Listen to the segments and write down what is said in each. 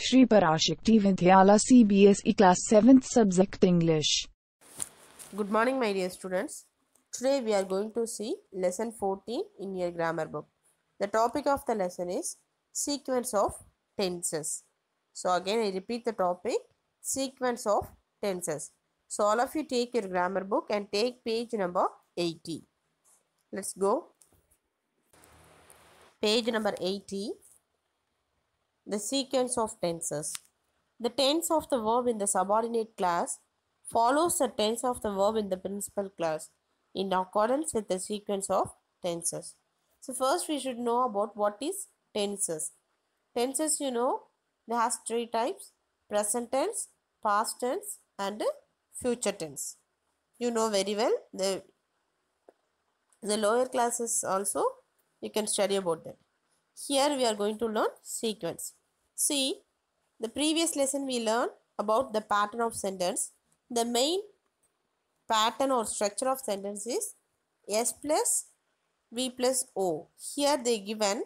Shri Parashakti Vidyala CBSE Class 7th Subject English. Good morning my dear students. Today we are going to see lesson 14 in your grammar book. The topic of the lesson is sequence of tenses. So again I repeat the topic sequence of tenses. So all of you take your grammar book and take page number 80. Let's go. Page number 80. The sequence of tenses. The tense of the verb in the subordinate class follows the tense of the verb in the principal class in accordance with the sequence of tenses. So first we should know about what is tenses. Tenses you know there has three types present tense, past tense and future tense. You know very well the, the lower classes also you can study about that. Here we are going to learn sequence. See, the previous lesson we learned about the pattern of sentence. The main pattern or structure of sentence is S plus V plus O. Here they given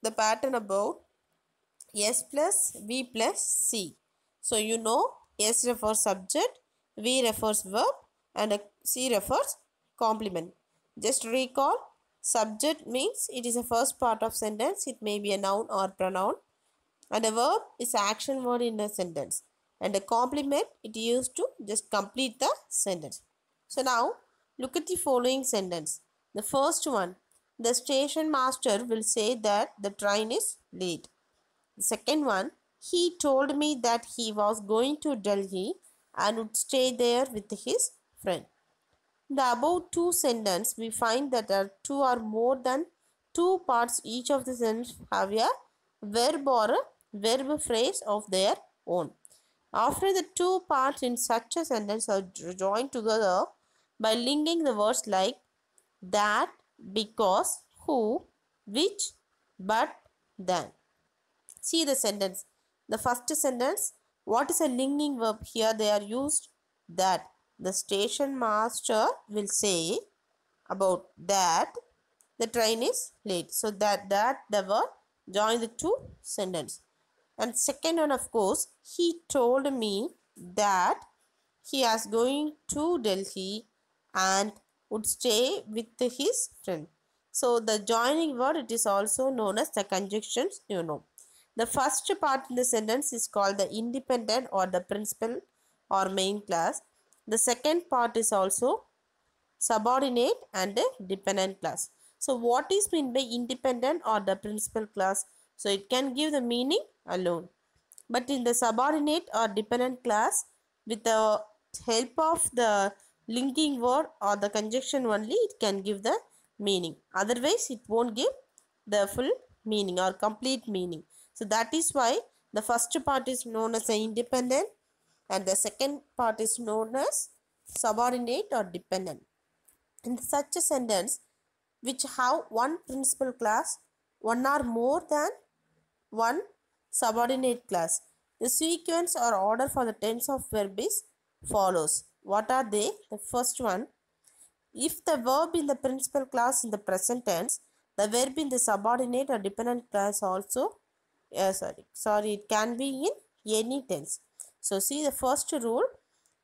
the pattern about S plus V plus C. So you know S refers subject, V refers verb and C refers complement. Just recall subject means it is the first part of sentence. It may be a noun or pronoun. And a verb is action word in a sentence. And a complement it used to just complete the sentence. So now look at the following sentence. The first one, the station master will say that the train is late. The second one, he told me that he was going to Delhi and would stay there with his friend. The above two sentences, we find that are two or more than two parts each of the sentence have a verb or a verb phrase of their own. After the two parts in such a sentence are joined together by linking the words like that, because, who, which, but, then. See the sentence. The first sentence, what is a linking verb? Here they are used that. The station master will say about that the train is late. So that, that, the verb join the two sentences and second one of course he told me that he is going to Delhi and would stay with his friend. So the joining word it is also known as the conjunctions you know. The first part in the sentence is called the independent or the principal or main class. The second part is also subordinate and dependent class. So what is meant by independent or the principal class? So it can give the meaning alone. But in the subordinate or dependent class, with the help of the linking word or the conjunction only, it can give the meaning. Otherwise, it won't give the full meaning or complete meaning. So that is why the first part is known as the independent and the second part is known as subordinate or dependent. In such a sentence which have one principal class, one or more than 1. Subordinate class. The sequence or order for the tense of verb is follows. What are they? The first one. If the verb in the principal class in the present tense, the verb in the subordinate or dependent class also, uh, sorry, sorry, it can be in any tense. So see the first rule.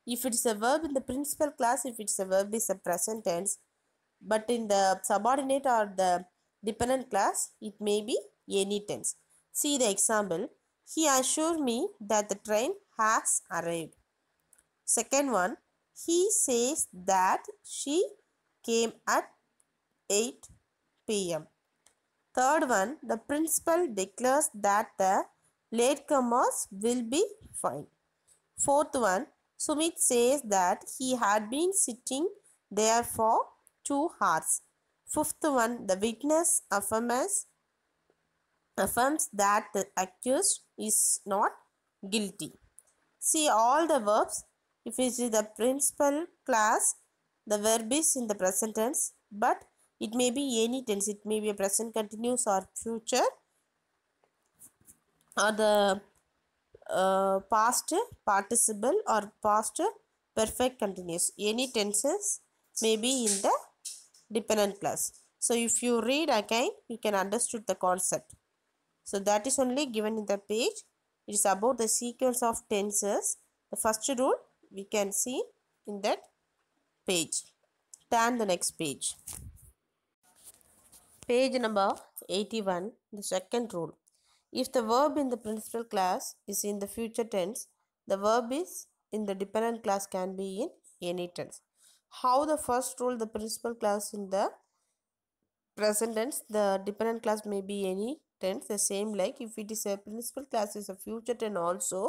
If it is a verb in the principal class, if it is a verb is a present tense, but in the subordinate or the dependent class, it may be any tense. See the example. He assured me that the train has arrived. Second one, he says that she came at 8 pm. Third one, the principal declares that the latecomers will be fined. Fourth one, Sumit says that he had been sitting there for two hours. Fifth one, the witness affirms affirms that the accused is not guilty. See all the verbs, if it is the principal class, the verb is in the present tense, but it may be any tense, it may be a present continuous or future or the uh, past participle or past perfect continuous. Any tenses may be in the dependent class. So if you read again, you can understood the concept. So that is only given in the page. It is about the sequence of tenses. The first rule we can see in that page. Turn the next page. Page number 81, the second rule. If the verb in the principal class is in the future tense, the verb is in the dependent class can be in any tense. How the first rule, the principal class in the present tense, the dependent class may be any tense the same like if it is a principal class is a future tense also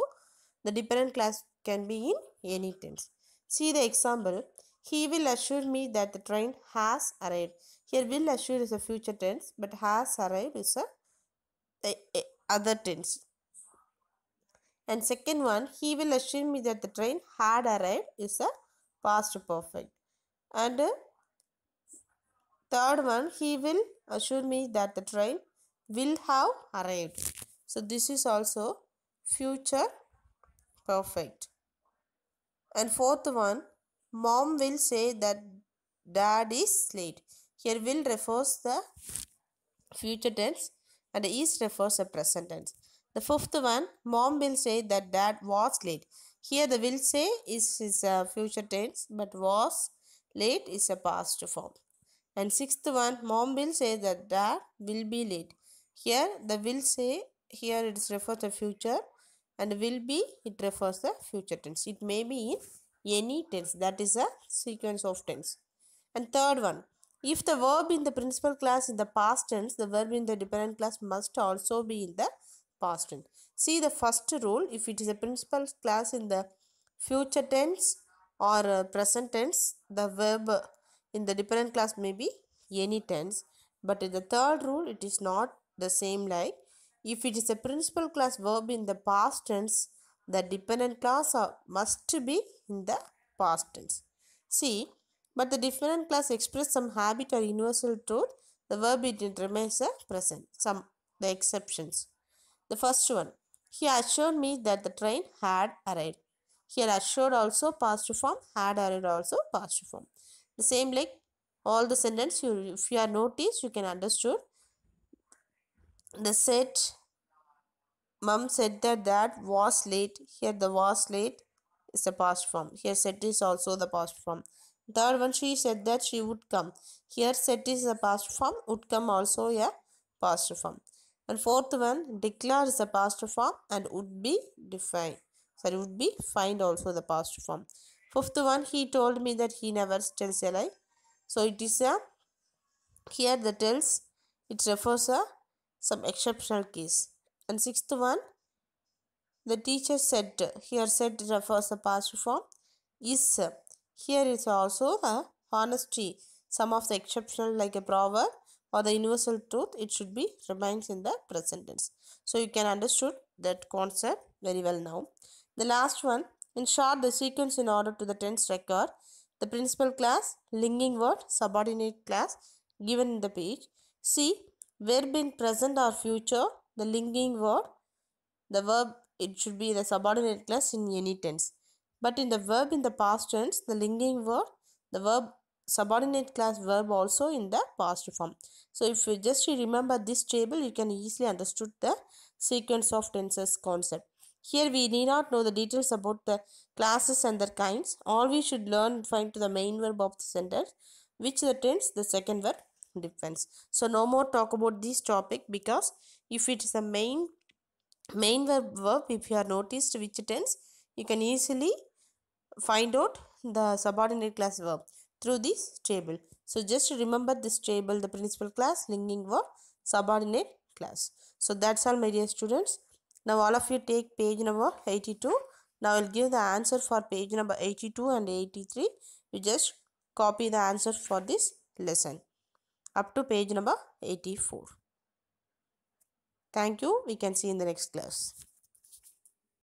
the dependent class can be in any tense see the example he will assure me that the train has arrived here will assure is a future tense but has arrived is a, a, a other tense and second one he will assure me that the train had arrived is a past perfect and uh, third one he will assure me that the train will have arrived. So this is also future perfect. And fourth one, mom will say that dad is late. Here will refers the future tense and is refers the present tense. The fifth one, mom will say that dad was late. Here the will say is, is a uh, future tense but was late is a past form. And sixth one, mom will say that dad will be late here the will say here it refers the future and will be it refers the future tense it may be in any tense that is a sequence of tense and third one if the verb in the principal class in the past tense the verb in the dependent class must also be in the past tense see the first rule if it is a principal class in the future tense or uh, present tense the verb in the dependent class may be any tense but in the third rule it is not the same like if it is a principal class verb in the past tense, the dependent clause must be in the past tense. See, but the dependent class express some habit or universal truth, the verb it remains a present. Some the exceptions. The first one, he assured me that the train had arrived. Here assured also past form, had arrived also past form. The same like all the sentence you if you are noticed you can understood the said mum said that that was late here the was late is the past form here said is also the past form third one she said that she would come here said is the past form would come also a past form and fourth one declare is the past form and would be defined sorry would be find also the past form fifth one he told me that he never tells a lie so it is a here the tells it refers a some exceptional case. And sixth one, the teacher said, here said refers the past form, is. Here is also a honesty. Some of the exceptional like a proverb or the universal truth, it should be remains in the present tense. So you can understood that concept very well now. The last one, in short, the sequence in order to the tense record, the principal class, linking word, subordinate class given in the page. See Verb in present or future, the linking verb, the verb, it should be the subordinate class in any tense. But in the verb in the past tense, the linking verb, the verb subordinate class verb also in the past form. So if you just remember this table, you can easily understood the sequence of tenses concept. Here we need not know the details about the classes and their kinds. All we should learn find to the main verb of the sentence, which the tense, the second verb difference so no more talk about this topic because if it is a main main verb verb if you are noticed which tense you can easily find out the subordinate class verb through this table so just remember this table the principal class linking verb subordinate class so that's all my dear students now all of you take page number 82 now I'll give the answer for page number 82 and 83 you just copy the answer for this lesson up to page number 84. Thank you. We can see in the next class.